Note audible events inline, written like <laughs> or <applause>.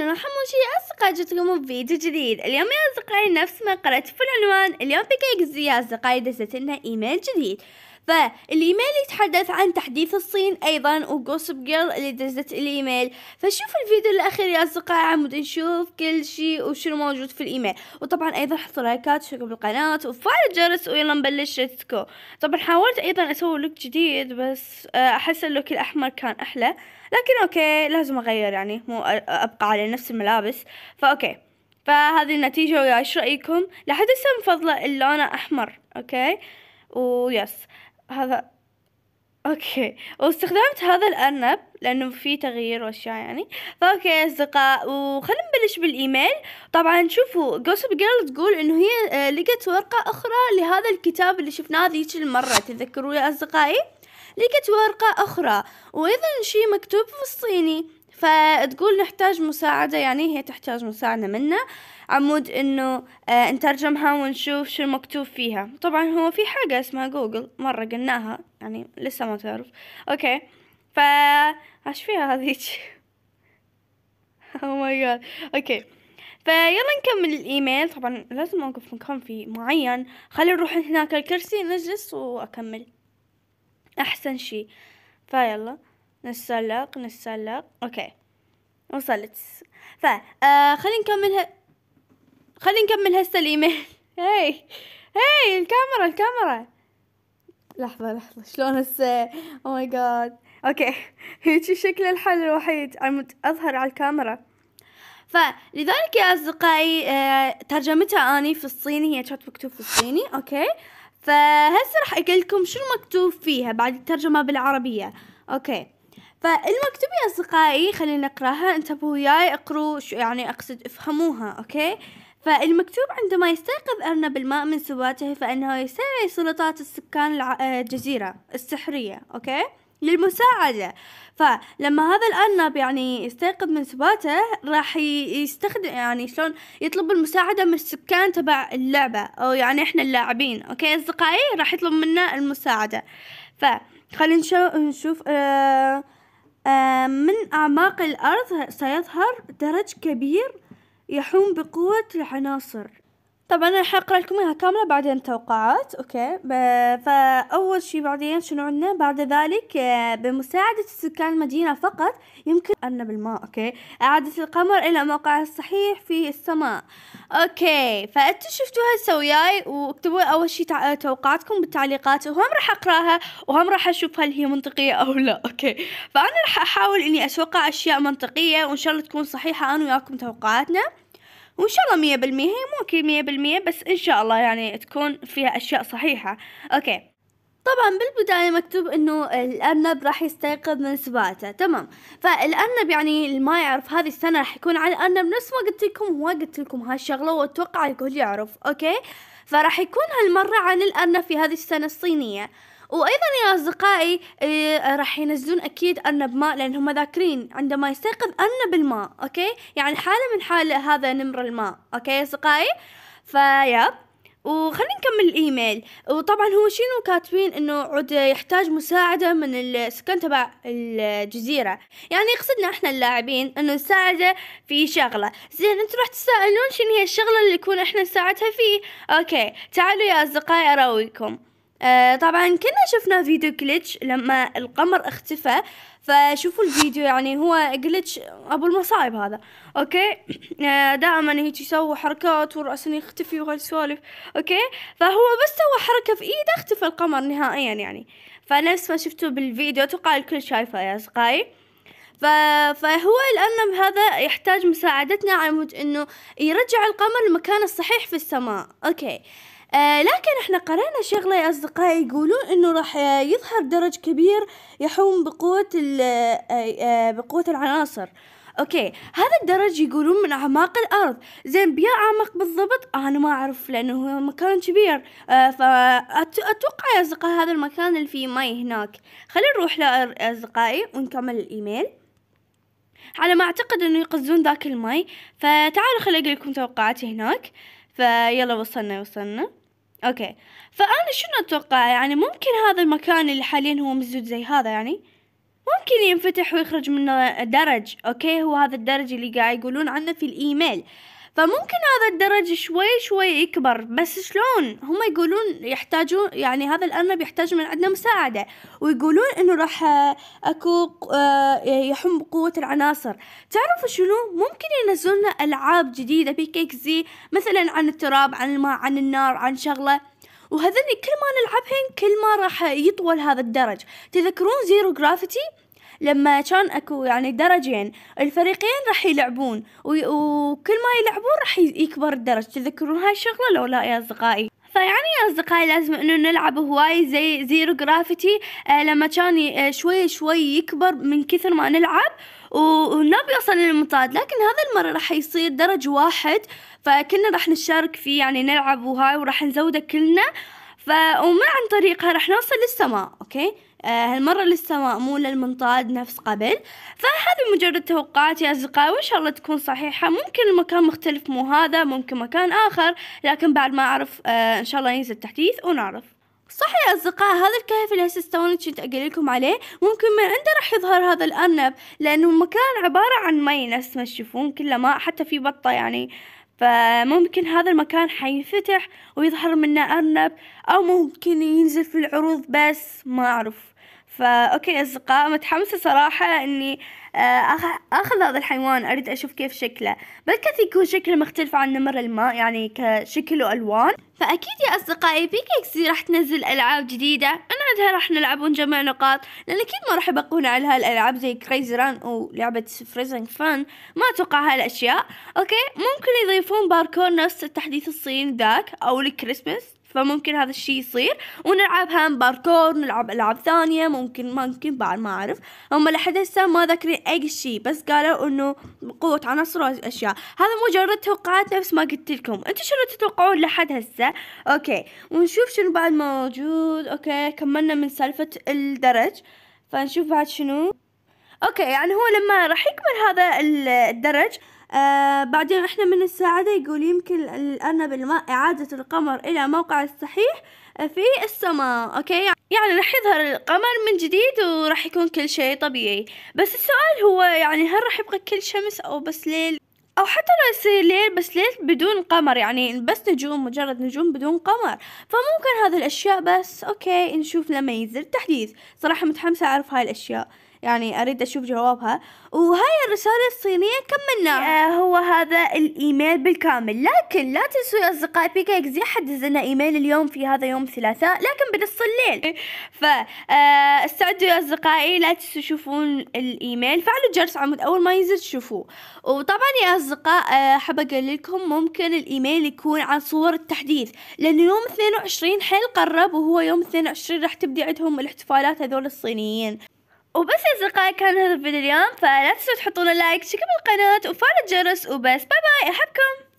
أهلا ومرحبا شي أصدقاء جيت لكم بفيديو جديد اليوم يا أصدقائي نفس ما قرأت في العنوان اليوم بكيك زي أصدقائي دزت لنا إيميل جديد فالإيميل يتحدث عن تحديث الصين أيضا وجوسب جيرل اللي دزت الإيميل فشوف الفيديو الأخير يا أصدقائي عمود نشوف كل شيء وشو موجود في الإيميل وطبعا أيضا حطوا لايكات وشكروا بالقناة وفعلوا الجرس ويلا نبلش ليتسكو طبعا حاولت أيضا أسوي لوك جديد بس آه، أحس اللوك الأحمر كان أحلى لكن أوكي لازم أغير يعني مو آه، أبقى على نفس الملابس فأوكي فهذه النتيجة ويا ايش رأيكم؟ لحد هسه مفضلة اللون أحمر أوكي ويس هذا اوكي واستخدمت هذا الارنب لانه في تغيير واشياء يعني فاوكي يا اصدقاء وخلينا نبلش بالايميل طبعا شوفوا جوسب جيرل تقول انه هي آه، لقت ورقه اخرى لهذا الكتاب اللي شفناه ذيك المره تذكروا يا اصدقائي لقت ورقه اخرى وايضا شي مكتوب في الصيني فتقول نحتاج مساعدة يعني هي تحتاج مساعدة منا عمود انه آه نترجمها ونشوف شو المكتوب فيها طبعا هو في حاجة اسمها جوجل مرة قلناها يعني لسه ما تعرف اوكي فا ايش فيها هذيك او ماي جاد اوكي فيلا نكمل الايميل طبعا لازم اوقف مكان في معين خلي نروح هناك الكرسي نجلس واكمل احسن شي فيلا نتسلق نتسلق اوكي وصلت ف آه خلينا نكمل خلينا نكمل هسه الايميل <laughs> هاي هاي الكاميرا الكاميرا لحظه لحظه شلون هسه او ماي جاد اوكي <laughs> هيك الشكل الحل الوحيد اظهر على الكاميرا فلذلك يا اصدقائي آه ترجمتها اني في الصيني هي كانت مكتوب في الصيني اوكي فهسه راح اقول لكم شو المكتوب فيها بعد الترجمه بالعربيه اوكي فالمكتوب يا أصدقائي خلينا نقراها انتبهوا وياي اقروا شو يعني أقصد افهموها أوكي فالمكتوب عندما يستيقظ أرنب الماء من سباته فإنه يسعي سلطات السكان آه، الجزيرة السحرية أوكي للمساعدة فلما هذا الأرنب يعني يستيقظ من سباته راح يستخدم يعني شلون يطلب المساعدة من السكان تبع اللعبة أو يعني إحنا اللاعبين أوكي أصدقائي راح يطلب منا المساعدة فخلينا نشوف, نشوف آه آه، من أعماق الأرض سيظهر درج كبير يحوم بقوة العناصر طبعا انا حقرا لكم اياها كامله بعدين توقعات اوكي فاول شي بعدين شنو عندنا بعد ذلك آه، بمساعده سكان المدينه فقط يمكن ان بالماء اوكي اعاده القمر الى موقعه الصحيح في السماء اوكي فانتوا شفتوها سوياي واكتبوا اول شي توقعاتكم بالتعليقات وهم راح اقراها وهم راح اشوف هل هي منطقيه او لا اوكي فانا راح احاول اني اتوقع اشياء منطقيه وان شاء الله تكون صحيحه انا وياكم توقعاتنا وإن شاء الله مية بالمية هي مو اكيد مية بالمية بس إن شاء الله يعني تكون فيها أشياء صحيحة أوكي طبعا بالبداية مكتوب انه الارنب راح يستيقظ من سباته تمام فالارنب يعني اللي ما يعرف هذه السنة راح يكون على الارنب نفس ما قلت لكم هو قلت لكم هالشغلة واتوقع الكل يعرف اوكي فراح يكون هالمرة عن الارنب في هذه السنة الصينية وايضا يا اصدقائي آه، راح ينزلون اكيد ارنب ماء لان هم ذاكرين عندما يستيقظ ارنب الماء اوكي يعني حاله من حال هذا نمر الماء اوكي يا اصدقائي فيا وخلينا نكمل الايميل وطبعا هو شنو كاتبين انه عود يحتاج مساعده من السكان تبع الجزيره يعني يقصدنا احنا اللاعبين انه نساعده في شغله زين انتم راح تسالون شنو هي الشغله اللي يكون احنا نساعدها فيه اوكي تعالوا يا اصدقائي اراويكم آه طبعا كنا شفنا فيديو جلتش لما القمر اختفى فشوفوا الفيديو يعني هو جلتش ابو المصايب هذا اوكي آه، دائما هيك يسوي حركات وراسه يختفي وهالسوالف اوكي فهو بس سوى حركه في ايده اختفى القمر نهائيا يعني فنفس ما شفتوا بالفيديو اتوقع الكل شايفه يا اصدقائي ف... فهو الأرنب هذا يحتاج مساعدتنا على أنه يرجع القمر لمكانه الصحيح في السماء أوكي آه لكن احنا قرينا شغلة يا أصدقائي يقولون إنه راح آه، يظهر درج كبير يحوم بقوة آه، آه، بقوة العناصر اوكي هذا الدرج يقولون من اعماق الارض زين بيا اعمق بالضبط انا ما اعرف لانه هو مكان كبير آه فاتوقع يا اصدقائي هذا المكان اللي فيه مي هناك خلينا نروح له اصدقائي ونكمل الايميل على ما اعتقد انه يقزون ذاك المي فتعالوا خليني اقول لكم توقعاتي هناك فيلا وصلنا وصلنا اوكي فانا شنو اتوقع يعني ممكن هذا المكان اللي حاليا هو مسدود زي هذا يعني ممكن ينفتح ويخرج منه درج اوكي هو هذا الدرج اللي قاعد يقولون عنه في الايميل فممكن هذا الدرج شوي شوي يكبر بس شلون هم يقولون يحتاجون يعني هذا الأرنب يحتاج من عندنا مساعدة ويقولون إنه راح آه، أكو آه، يحم بقوة العناصر تعرفوا شنو ممكن ينزلنا ألعاب جديدة بيكيك زي مثلا عن التراب عن الماء عن النار عن شغلة وهذني كل ما نلعبهن كل ما راح يطول هذا الدرج تذكرون زيرو جرافيتي لما كان اكو يعني درجين الفريقين راح يلعبون وكل ما يلعبون راح يكبر الدرج تذكرون هاي الشغله لو لا يا اصدقائي فيعني يا أصدقائي لازم إنه نلعب هواي زي زيرو جرافيتي آه لما كان آه شوي شوي يكبر من كثر ما نلعب وما بيوصل للمطاد لكن هذا المرة راح يصير درج واحد فكلنا راح نشارك فيه يعني نلعب وهاي وراح نزوده كلنا ف ومن عن طريقها راح نوصل للسماء أوكي آه، هالمرة لسه مأمولة المنطاد نفس قبل فهذه مجرد توقعات يا أصدقائي وإن شاء الله تكون صحيحة ممكن المكان مختلف مو هذا ممكن مكان آخر لكن بعد ما أعرف آه، إن شاء الله ينزل تحديث ونعرف صح يا أصدقاء هذا الكهف اللي هسه توني كنت أقول لكم عليه ممكن من عنده راح يظهر هذا الأرنب لأنه المكان عبارة عن مي نفس ما تشوفون كله ماء حتى في بطة يعني فممكن هذا المكان حينفتح ويظهر منه أرنب أو ممكن ينزل في العروض بس ما أعرف فا اوكي أصدقاء متحمسة صراحة إني آه، أخذ هذا الحيوان أريد أشوف كيف شكله بالكثير يكون شكله مختلف عن نمر الماء يعني كشكل وألوان فأكيد يا أصدقائي في كيكسي راح تنزل ألعاب جديدة من عندها راح نلعب ونجمع نقاط لأن أكيد ما راح يبقون على هالألعاب زي كريزي ران ولعبة فريزنج فان ما أتوقع هالأشياء أوكي ممكن يضيفون باركور نفس التحديث الصيني ذاك أو الكريسماس فممكن هذا الشيء يصير ونلعب هم باركور نلعب العاب ثانيه ممكن ممكن بعد ما اعرف هم لحد هسه ما ذاكرين اي شيء بس قالوا انه قوه عناصر واشياء هذا مجرد توقعات نفس ما قلت لكم انتم شنو تتوقعون لحد هسه اوكي ونشوف شنو بعد موجود اوكي كملنا من سالفه الدرج فنشوف بعد شنو اوكي يعني هو لما راح يكمل هذا الدرج آه بعدين احنا من الساعدة يقول يمكن الأرنب الماء إعادة القمر إلى موقع الصحيح في السماء أوكي يعني راح يظهر القمر من جديد وراح يكون كل شيء طبيعي بس السؤال هو يعني هل راح يبقى كل شمس أو بس ليل او حتى لو يصير ليل بس ليل بدون قمر يعني بس نجوم مجرد نجوم بدون قمر فممكن هذه الاشياء بس اوكي نشوف لما ينزل تحديث صراحه متحمسه اعرف هاي الاشياء يعني أريد أشوف جوابها وهاي الرسالة الصينية كملنا هو هذا الإيميل بالكامل لكن لا تنسوا يا أصدقائي بيكا زي حجز لنا إيميل اليوم في هذا يوم ثلاثاء لكن بنص الليل إيه. فاستعدوا آه، يا أصدقائي لا تنسوا تشوفون الإيميل فعلوا الجرس عمود أول ما ينزل تشوفوه وطبعا يا أصدقاء آه، حاب أقول لكم ممكن الإيميل يكون عن صور التحديث لأنه يوم 22 حيل قرب وهو يوم 22 راح تبدي عندهم الاحتفالات هذول الصينيين وبس يا أصدقائي كان هذا الفيديو اليوم فلا تنسوا تحطون لايك شكرا القناة وفعل الجرس وبس باي باي أحبكم